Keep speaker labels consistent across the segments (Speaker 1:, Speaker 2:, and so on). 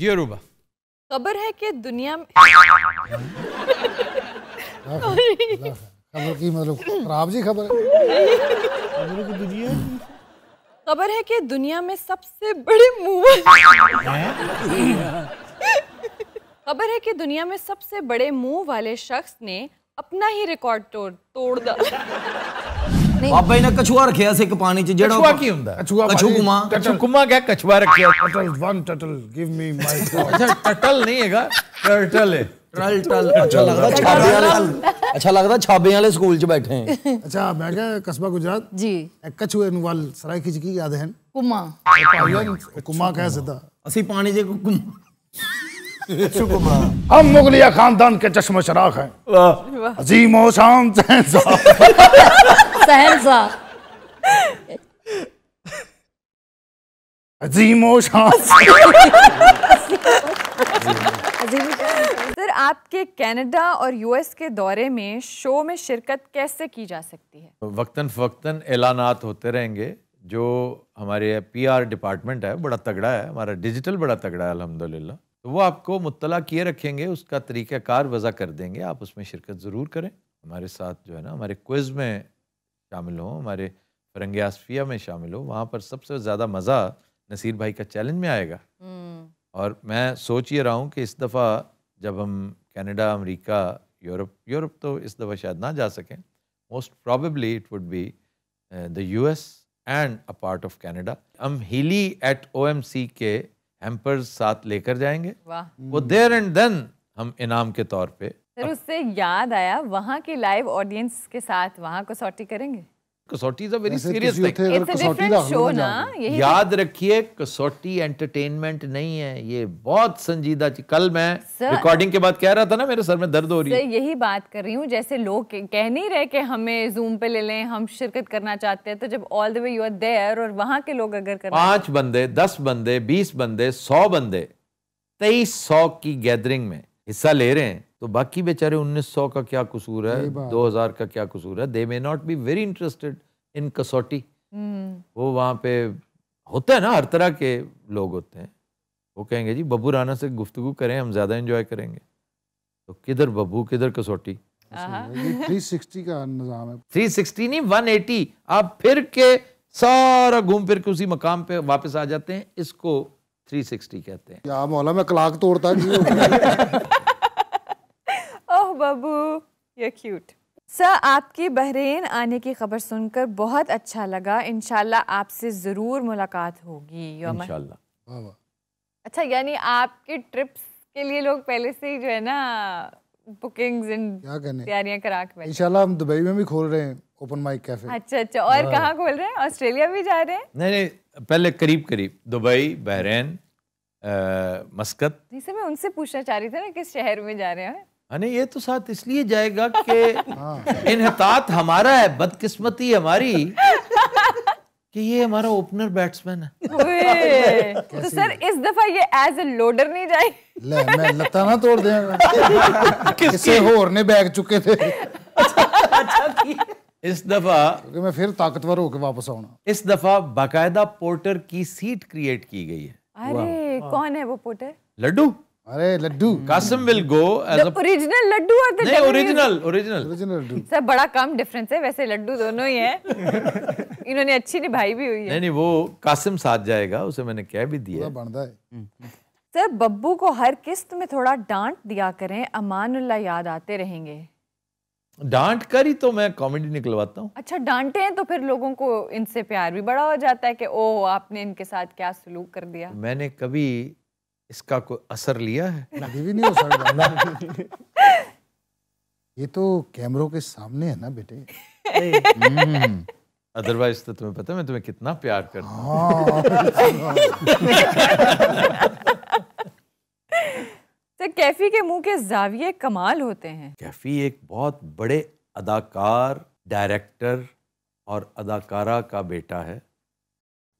Speaker 1: जी Aruba
Speaker 2: खबर है कि दुनिया में
Speaker 1: खबर की मतलब खराब जी खबर
Speaker 2: खबर है कि दुनिया में सबसे बड़े मूवर खबर है कि दुनिया में सबसे बड़े मुंह वाले शख्स ने अपना ही रिकॉर्ड तोड़ तोड़ दिया
Speaker 3: ਬਾਬਾ ਜੀ ਨੇ ਕਛੂਆ ਰੱਖਿਆ ਸੀ ਇੱਕ ਪਾਣੀ 'ਚ ਜਿਹੜਾ ਕਛੂਆ ਕੀ ਹੁੰਦਾ ਕਛੂਆ ਕਛੂਕਮਾ ਕਛੂਕੁਮਾ ਕਹੇ ਕਛੂਆ ਰੱਖਿਆ ਟਟਲ ਵਨ ਟਟਲ ਗਿਵ ਮੀ ਮਾਈ ਅੱਛਾ ਟਟਲ ਨਹੀਂ ਹੈਗਾ ਟਟਲ ਹੈ ਟਲ ਟਲ ਅੱਛਾ ਲੱਗਦਾ ਛਾਬੇ ਵਾਲੇ ਅੱਛਾ ਲੱਗਦਾ ਛਾਬੇ ਵਾਲੇ ਸਕੂਲ 'ਚ ਬੈਠੇ
Speaker 1: ਹਾਂ ਅੱਛਾ ਮੈਂ ਕਿਹਾ ਕਸਬਾ ਗੁਜਰਾਤ ਜੀ ਇੱਕ ਕਛੂਏ ਨੂੰ ਵਾਲ ਸਰਾਈ ਖਿਚ ਕੀ ਯਾਦ ਹੈ ਕੁਮਾ ਕੁਮਾ ਕਹੇ ਸਿੱਧਾ ਅਸੀਂ ਪਾਣੀ 'ਚ ਕੁਮਾ हम मुगलिया खानदान के चश्मे शराख हैं अजीम शाम
Speaker 3: सहनसा
Speaker 1: अजीम
Speaker 2: सर आपके कनाडा और यूएस के दौरे में शो में शिरकत कैसे की जा सकती है
Speaker 3: वक्तन फवक्तन ऐलानात होते रहेंगे जो हमारे पीआर डिपार्टमेंट है बड़ा तगड़ा है हमारा डिजिटल बड़ा तगड़ा है अलहमदिल्ला तो वो आपको मुतला किए रखेंगे उसका तरीक़ाकार वज़ा कर देंगे आप उसमें शिरकत ज़रूर करें हमारे साथ जो है ना हमारे क्विज़ में शामिल हों हमारे फरंग आसफिया में शामिल हो वहाँ पर सबसे ज़्यादा मज़ा नसीर भाई का चैलेंज में आएगा हम्म। और मैं सोच ये रहा हूँ कि इस दफ़ा जब हम कैनेडा अमरीका यूरोप यूरोप तो इस दफ़ा शायद ना जा सकें most probably it would be the U S and a part of Canada हम हीली एट ओ एम सी के हेम्पर साथ लेकर जाएंगे वो देर एंड देन हम इनाम के तौर पे
Speaker 2: सर उससे याद आया वहाँ की लाइव ऑडियंस के साथ वहाँ को सॉटी करेंगे
Speaker 3: Kasautii is a very serious thing it's a different show ना याद तो- रखिए कसौटी एंटरटेनमेंट नहीं है ये बहुत संजीदा कल मैं रिकॉर्डिंग के बाद कह रहा था ना मेरे सर में दर्द हो रही है
Speaker 2: यही बात कर रही हूँ जैसे लोग कह नहीं रहे कि हमें जूम पे ले लें हम शिरकत करना चाहते हैं तो जब all the way you are there और वहां के लोग अगर कर पांच
Speaker 3: बंदे दस बंदे बीस बंदे सौ बंदे तेईस सौ की गैदरिंग में हिस्सा ले रहे हैं तो बाकी बेचारे 1900 का क्या कसूर है 2000 का क्या कसूर है they may not be very interested in Kasautii hmm. वो वहाँ पे होता है ना हर तरह के लोग होते हैं वो कहेंगे जी बब्बू राना से गुफ्तु करें हम ज़्यादा इंजॉय करेंगे तो किधर बब्बू किधर कसौटी थ्री सिक्सटी का निज़ाम है थ्री सिक्सटी नहीं वन एटी आप फिर के सारा घूम फिर के उसी मकाम पे वापस आ जाते हैं इसको थ्री सिक्सटी कहते हैं
Speaker 1: क्या मौला में क्लाक तोड़ता
Speaker 2: बबू ये क्यूट सर आपकी बहरीन आने की खबर सुनकर बहुत अच्छा लगा इनशाला आपसे ज़रूर मुलाकात होगी अच्छा यानी आपके ट्रिप्स के लिए लोग पहले से ही जो है ना बुकिंग्स तैयारियां करा के
Speaker 1: हम दुबई में भी खोल रहे हैं
Speaker 3: ओपन माइक कैफे
Speaker 2: अच्छा अच्छा और कहाँ खोल रहे हैं ऑस्ट्रेलिया भी जा रहे हैं
Speaker 3: नहीं नहीं पहले करीब करीब दुबई बहरीन मस्कत
Speaker 2: नहीं सर मैं उनसे पूछना चाह रही थी ना किस शहर में जा रहे हैं
Speaker 3: અને એ તો સાત اس لیے જાયગા કે ઇનહતાત ہمارا હે બદકિસ્મતી અમારી કે યે અમારો ઓપનર બેટ્સમેન
Speaker 2: હે ઓય સર ઇસ દફા યે એઝ અ લોડર નહીં જાયે
Speaker 1: લે મે લત્તા ના તોડ દિયા કિસકે હોર ને બેગ
Speaker 3: ચુકે થે અચ્છા અચ્છા ઇસ દફા કે મે ફિર તાકતવાર હોકે વાપસ આવના ઇસ દફા બાકાઈદા પોર્ટર કી સીટ ક્રિએટ કી ગઈ હે આય
Speaker 2: કોન હે વો પોટ હે
Speaker 3: લડ્ડુ अरे लड्डू कासम will go as
Speaker 2: original laddoo और द तो नहीं ओरिजिनल
Speaker 3: ओरिजिनल ओरिजिनल लड्डू
Speaker 2: सर बड़ा कम डिफरेंस है वैसे लड्डू दोनों ही हैं इन्होंने अच्छी निभाई भी हुई है नहीं नहीं
Speaker 3: वो कासिम साथ जाएगा उसे मैंने कह भी दिया बनता है हम्म।
Speaker 2: सर बब्बू को हर किस्त में थोड़ा डांट दिया करें अमानुल्लाह याद आते रहेंगे
Speaker 3: डांट कर ही तो मैं कॉमेडी निकलवाता हूँ
Speaker 2: अच्छा डांटे हैं तो फिर लोगों को इनसे प्यार भी बड़ा हो जाता है कि ओ आपने इनके साथ क्या सलूक कर दिया
Speaker 3: मैंने कभी इसका कोई असर लिया है अभी भी नहीं हो डाला
Speaker 1: ये तो कैमरों के सामने है ना बेटे
Speaker 3: अदरवाइज हम्म। तो तुम्हें पता मैं तुम्हें कितना प्यार करता हाँ।
Speaker 2: तो कैफी के मुंह के जाविये कमाल होते हैं
Speaker 3: कैफी एक बहुत बड़े अदाकार डायरेक्टर और अदाकारा का बेटा है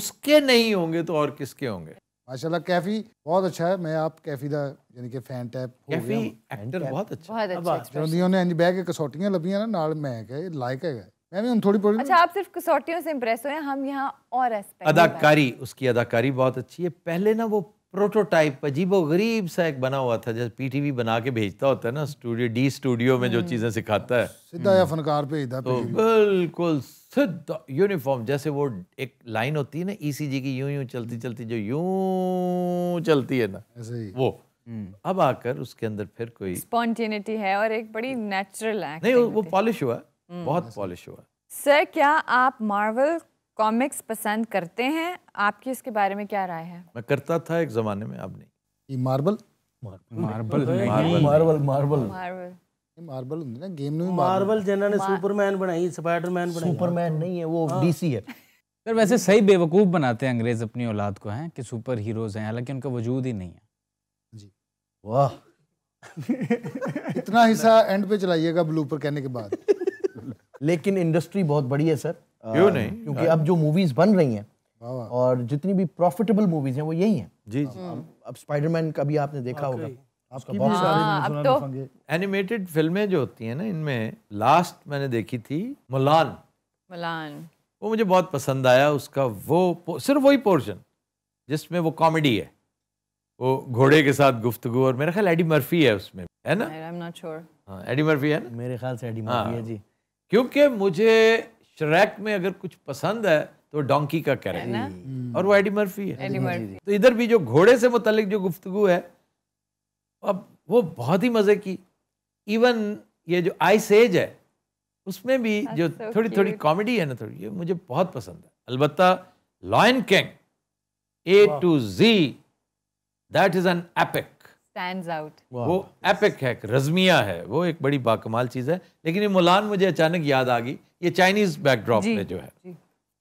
Speaker 3: उसके नहीं होंगे तो और किसके होंगे माशाल्लाह कैफी बहुत
Speaker 1: अच्छा है मैं आप कैफी का यानी कि फैन टैप हो कैफी
Speaker 3: एक्टर बहुत अच्छा
Speaker 2: बहुत अच्छा जोंदियों
Speaker 1: ने इंज बैग के कसौटियां लबियां ना नाल मैं कह लायक है मैं भी हम थोड़ी पढ़ी
Speaker 2: अच्छा आप सिर्फ कसौटियों से इंप्रेस हुए हम यहां और एस्पेक्ट अदाकारी
Speaker 3: उसकी अदाकारी बहुत अच्छी है पहले ना वो प्रोटोटाइप अजीबो गरीब सा एक बना हुआ था जैसे पीटीवी बना के भेजता होता है ना स्टूडियो डी स्टूडियो में जो हम्म। चीज़ें सिखाता है सीधा या फनकार पे तो बिल्कुल सिद्धा यूनिफॉर्म जैसे वो एक लाइन होती है ना ईसीजी e की यूं यूं चलती चलती जो यूं चलती है ना ऐसे ही वो हम्म। अब आकर उसके अंदर फिर कोई
Speaker 2: स्पॉन्टेनिटी है और एक बड़ी नेचुरल नहीं
Speaker 3: वो पॉलिश हुआ हम्म। बहुत पॉलिश हुआ
Speaker 2: सर क्या आप मार्वल कॉमिक्स पसंद करते हैं आपकी इसके बारे में क्या राय है
Speaker 3: मैं करता था एक जमाने में अब नहीं
Speaker 1: ये marble marble marble marble
Speaker 3: marble marble
Speaker 1: ना गेम में मार्बल जना ने सुपरमैन बनाई स्पाइडरमैन बनाई सुपरमैन नहीं है वो डीसी हाँ। है सर वैसे सही बेवकूफ़ बनाते हैं अंग्रेज अपनी औलाद को हैं कि सुपर हीरोज हैं हालांकि उनका वजूद ही नहीं है
Speaker 3: जी वाह
Speaker 1: इतना हिस्सा एंड पे चलाइएगा
Speaker 3: ब्लूपर कहने के बाद लेकिन इंडस्ट्री बहुत बड़ी है सर क्यों नहीं क्योंकि हाँ। अब जो मूवीज बन रही हैं और जितनी भी प्रॉफिटेबल मूवीज हैं वो यही हैं जी जी अब स्पाइडरमैन का भी आपने देखा होगा एनिमेटेड फिल्में जो होती हैं ना इनमें लास्ट मैंने देखी थी मुलान मुलान वो मुझे बहुत पसंद आया उसका वो सिर्फ वही पोर्शन जिसमें वो कॉमेडी है वो घोड़े के साथ गुफ्तगु और मेरा ख्याल एडी मर्फी है उसमें है ना एडी मर्फी हाँ, है ना मेरे ख्याल से एडी मर्फी हाँ। है जी क्योंकि मुझे श्रैक में अगर कुछ पसंद है तो डोंकी का कैरेक्टर
Speaker 1: हम्म। और
Speaker 3: वो एडी मर्फी है एडी मर्फी तो इधर भी जो घोड़े से मुतलिक जो गुफ्तु है अब वो बहुत ही मज़े की इवन ये जो आई सेज है उसमें भी That's जो so थोड़ी थोड़ी कॉमेडी है ना थोड़ी ये मुझे बहुत पसंद है अलबत् लॉयन किंग ए टू जी दैट इज एन एपिक वो एपिक है रजमिया है वो एक बड़ी बाकमाल चीज़ है लेकिन ये मुलान मुझे अचानक याद आ गई ये चाइनीज बैकड्रॉप में जो है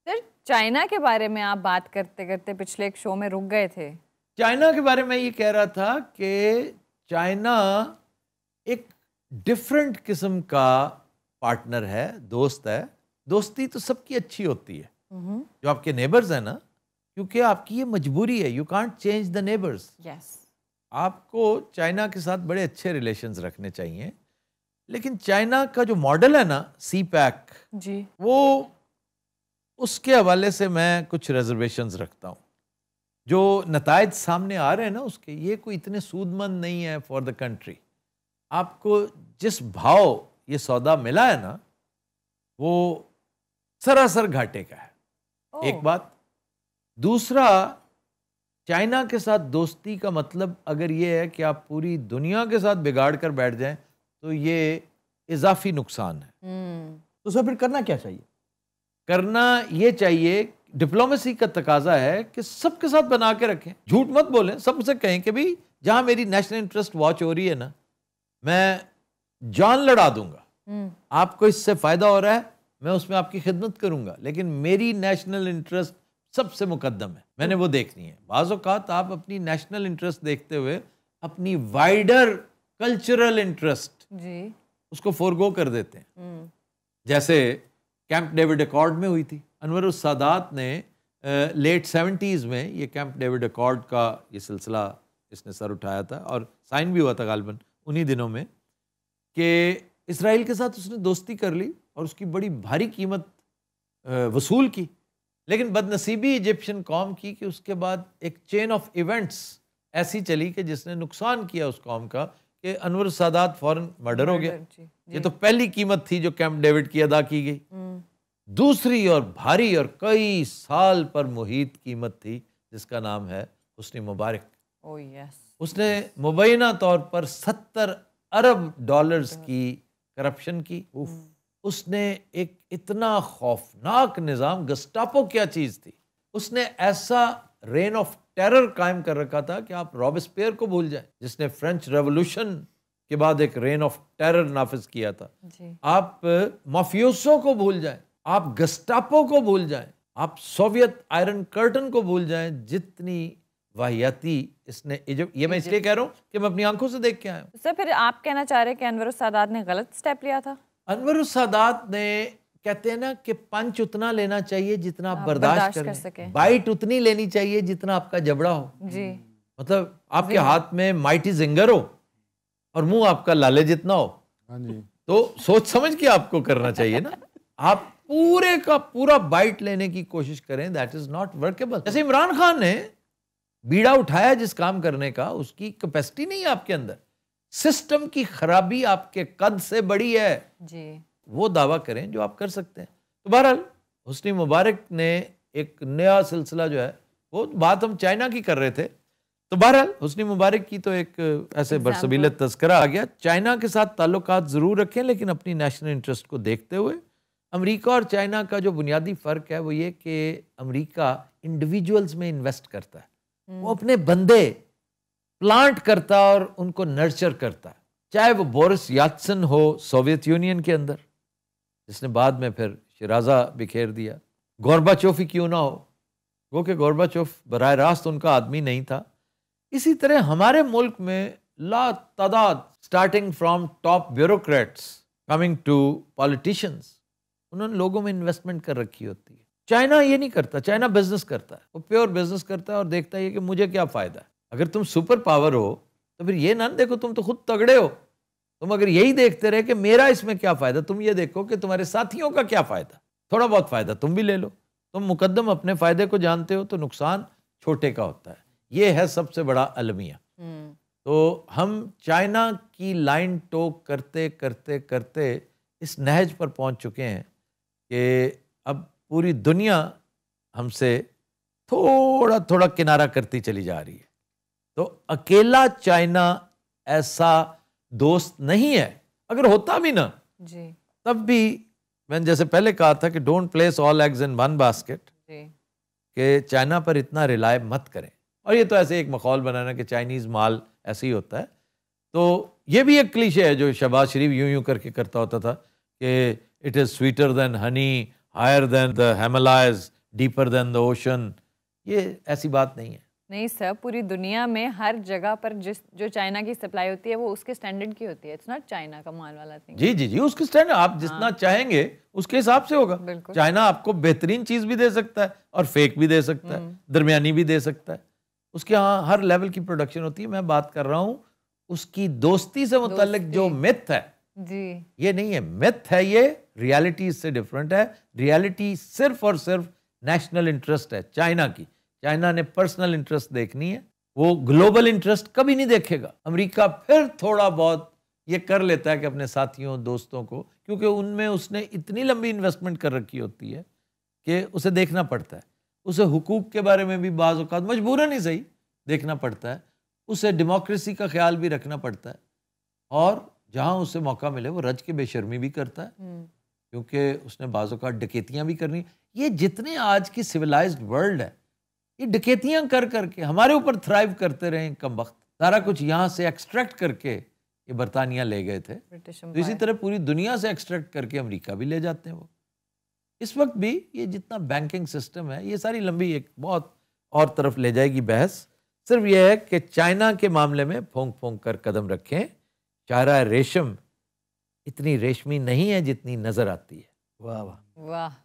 Speaker 2: सर चाइना के बारे में आप बात करते करते पिछले एक शो में रुक गए थे चाइना के बारे में ये
Speaker 3: कह रहा था कि चाइना एक डिफरेंट किस्म का पार्टनर है दोस्त है दोस्ती तो सबकी अच्छी होती है हम्म। जो आपके नेबर्स है ना क्योंकि आपकी ये मजबूरी है you can't change the neighbours आपको चाइना के साथ बड़े अच्छे रिलेशंस रखने चाहिए लेकिन चाइना का जो मॉडल है ना सी पैक जी वो उसके हवाले से मैं कुछ रिजर्वेशन रखता हूँ जो नतज सामने आ रहे हैं ना उसके ये कोई इतने सूदमंद नहीं है फॉर द कंट्री आपको जिस भाव ये सौदा मिला है ना वो सरासर घाटे का है oh. एक बात दूसरा चाइना के साथ दोस्ती का मतलब अगर ये है कि आप पूरी दुनिया के साथ बिगाड़ कर बैठ जाएं तो ये इजाफी नुकसान है हम्म। तो सर फिर करना क्या चाहिए करना ये चाहिए डिप्लोमेसी का तकाजा है कि सबके साथ बना के रखें झूठ मत बोलें सबसे कहें कि भाई जहां मेरी नेशनल इंटरेस्ट वॉच हो रही है ना मैं जान लड़ा दूंगा हम्म। आपको इससे फ़ायदा हो रहा है मैं उसमें आपकी खिदमत करूंगा लेकिन मेरी नेशनल इंटरेस्ट सबसे मुकदम है मैंने वो देखनी है बाज़ात आप अपनी नेशनल इंटरेस्ट देखते हुए अपनी वाइडर कल्चरल इंटरेस्ट जी उसको फोरगो कर देते हैं हम्म। जैसे कैंप डेविड अकॉर्ड में हुई थी अनवर सादात ने लेट सेवेंटीज़ में ये कैंप डेविड अकॉर्ड का ये सिलसिला इसने सर उठाया था और साइन भी हुआ था गालबन उन्हीं दिनों में कि इसराइल के साथ उसने दोस्ती कर ली और उसकी बड़ी भारी कीमत वसूल की लेकिन बदनसीबी इजिप्शियन कॉम की कि उसके बाद एक चेन ऑफ इवेंट्स ऐसी चली कि जिसने नुकसान किया उस कॉम का कि अनवर सादात फौरन मर्डर हो गया ये तो पहली कीमत थी जो कैंप डेविड की अदा की गई हम्म। दूसरी और भारी और कई साल पर मुहित कीमत थी जिसका नाम है उसने मुबारक oh, उसने मुबैना तौर पर सत्तर अरब डॉलर्स हम्म। की करप्शन की हम्म। उसने एक इतना खौफनाक निज़ाम गस्टापो क्या चीज़ थी उसने ऐसा रेन ऑफ टेरर कायम कर रखा था कि आप रॉबस्पेयर को भूल जाए जिसने फ्रेंच रेवोल्यूशन के बाद एक रेन ऑफ टेरर नाफिज किया था आप माफियोसो को भूल जाए आप गस्टापो को भूल जाए आप सोवियत आयरन कर्टन को भूल जाए जितनी वाहियाती इसने ये मैं इसलिए कह रहा हूँ कि मैं अपनी आंखों से देख के आया हूँ
Speaker 2: सर फिर आप कहना चाह रहे हैं कि अनवर सादात ने गलत स्टेप लिया था
Speaker 3: अनवर सादात ने कहते हैं ना कि पंच उतना लेना चाहिए जितना आप बर्दाश्त कर, कर सके बाइट उतनी लेनी चाहिए जितना आपका जबड़ा हो जी मतलब आपके हाथ में माइटी जिंगर हो और मुंह आपका लाले जितना हो हाँ जी तो सोच समझ के आपको करना चाहिए ना आप पूरे का पूरा बाइट लेने की कोशिश करें दैट इज नॉट वर्केबल जैसे इमरान खान ने बीड़ा उठाया जिस काम करने का उसकी कैपेसिटी नहीं है आपके अंदर सिस्टम की खराबी आपके कद से बड़ी है जी वो दावा करें जो आप कर सकते हैं तो बहरहाल हुसनी मुबारक ने एक नया सिलसिला जो है वो बात हम चाइना की कर रहे थे तो बहरहाल हुसनी मुबारक की तो एक ऐसे बरसबीलत तस्करा आ गया चाइना के साथ ताल्लुक ज़रूर रखें लेकिन अपनी नेशनल इंटरेस्ट को देखते हुए अमेरिका और चाइना का जो बुनियादी फ़र्क है वो ये कि अमेरिका इंडिविजुअल्स में इन्वेस्ट करता है हम्म। वो अपने बंदे प्लांट करता और उनको नर्चर करता है चाहे वो बोरिस यात्सन हो सोवियत यूनियन के अंदर जिसने बाद में फिर शराजा बिखेर दिया गौरबा ही क्यों ना हो वो कि गौरबा चौफ बर रास्त उनका आदमी नहीं था इसी तरह हमारे मुल्क में ला तादाद starting from top bureaucrats coming to politicians उन्होंने लोगों में इन्वेस्टमेंट कर रखी होती है चाइना ये नहीं करता चाइना बिजनेस करता है वो प्योर बिजनेस करता है और देखता है कि मुझे क्या फ़ायदा है अगर तुम सुपर पावर हो तो फिर ये ना देखो तुम तो खुद तगड़े हो तुम अगर यही देखते रहे कि मेरा इसमें क्या फ़ायदा तुम ये देखो कि तुम्हारे साथियों का क्या फ़ायदा थोड़ा बहुत फ़ायदा तुम भी ले लो तुम मुकदम अपने फ़ायदे को जानते हो तो नुकसान छोटे का होता है ये है सबसे बड़ा अलमिया हम्म। तो हम चाइना की लाइन टोक करते करते करते इस नहज पर पहुंच चुके हैं कि अब पूरी दुनिया हमसे थोड़ा थोड़ा किनारा करती चली जा रही है तो अकेला चाइना ऐसा दोस्त नहीं है अगर होता भी ना जी तब भी मैंने जैसे पहले कहा था कि don't place all eggs in one basket कि चाइना पर इतना रिलाय मत करें और ये तो ऐसे एक माहौल बनाना कि चाइनीज़ माल ऐसे ही होता है तो ये भी एक क्लीशे है जो शहबाज शरीफ यूं यूं करके करता होता था कि it is sweeter than honey higher than the Himalayas deeper than the ocean ये ऐसी बात नहीं है
Speaker 2: नहीं सर पूरी दुनिया में हर जगह पर जिस जो चाइना की सप्लाई होती है वो उसके स्टैंडर्ड की होती है इट्स नॉट चाइना का माल वाला थिंग
Speaker 3: जी जी जी उसके स्टैंडर्ड आप जितना हाँ। चाहेंगे उसके हिसाब से होगा चाइना आपको बेहतरीन चीज भी दे सकता है और फेक भी दे सकता है हम्म। दरमियानी भी दे सकता है उसके यहाँ हर लेवल की प्रोडक्शन होती है मैं बात कर रहा हूँ उसकी दोस्ती से मुतल जो मिथ है जी ये नहीं है मिथ है ये रियालिटी इससे डिफरेंट है रियालिटी सिर्फ और सिर्फ नेशनल इंटरेस्ट है चाइना की चाइना ने पर्सनल इंटरेस्ट देखनी है वो ग्लोबल इंटरेस्ट कभी नहीं देखेगा अमेरिका फिर थोड़ा बहुत ये कर लेता है कि अपने साथियों दोस्तों को क्योंकि उनमें उसने इतनी लंबी इन्वेस्टमेंट कर रखी होती है कि उसे देखना पड़ता है उसे हुकूक के बारे में भी बाज़ अवत मजबूरन ही सही देखना पड़ता है उसे डेमोक्रेसी का ख्याल भी रखना पड़ता है और जहाँ उसे मौका मिले वो रज के बेशर्मी भी करता है हम्म। क्योंकि उसने बाज़ अवत डकैतियाँ भी करनी ये जितने आज की सिविलाइज्ड वर्ल्ड है ये डकैतियां कर करके हमारे ऊपर थ्राइव करते रहे कम वक्त सारा कुछ यहाँ से एक्सट्रैक्ट करके ये बरतानिया ले गए थे तो इसी तरह पूरी दुनिया से एक्सट्रैक्ट करके अमेरिका भी ले जाते हैं वो इस वक्त भी ये जितना बैंकिंग सिस्टम है ये सारी लंबी एक बहुत और तरफ ले जाएगी बहस सिर्फ यह है कि चाइना के मामले में फोंक फोंक कर कदम रखें चारा रेशम इतनी रेशमी नहीं है जितनी नजर आती है वाह
Speaker 2: वाह वाह